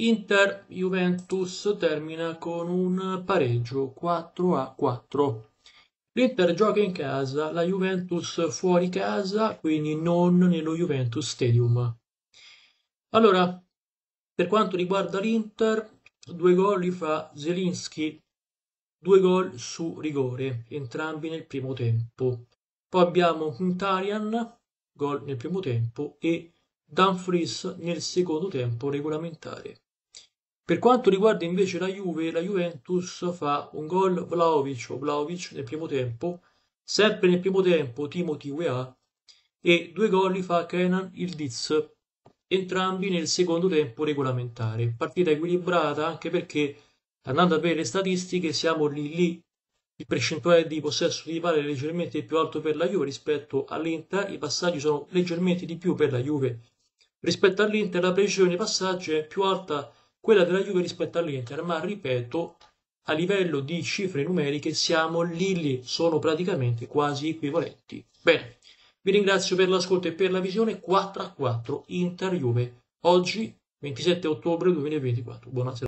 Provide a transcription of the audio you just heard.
Inter-Juventus termina con un pareggio 4 a 4. L'Inter gioca in casa, la Juventus fuori casa, quindi non nello Juventus Stadium. Allora, per quanto riguarda l'Inter, due gol li fa Zelinski, due gol su rigore, entrambi nel primo tempo. Poi abbiamo Mkhitaryan, gol nel primo tempo, e Dumfries nel secondo tempo regolamentare. Per quanto riguarda invece la Juve, la Juventus fa un gol Vlaovic o Vlaovic nel primo tempo, sempre nel primo tempo Timothy Weah e due gol li fa Kenan Ildiz, entrambi nel secondo tempo regolamentare. Partita equilibrata anche perché andando a vedere le statistiche siamo lì lì il percentuale di possesso di palla è leggermente più alto per la Juve rispetto all'Inter, i passaggi sono leggermente di più per la Juve. Rispetto all'Inter la precisione dei passaggi è più alta quella della Juve rispetto all'Inter, ma ripeto, a livello di cifre numeriche siamo lì lì, sono praticamente quasi equivalenti. Bene, vi ringrazio per l'ascolto e per la visione 4 a 4 Inter Juve oggi 27 ottobre 2024. Buonasera.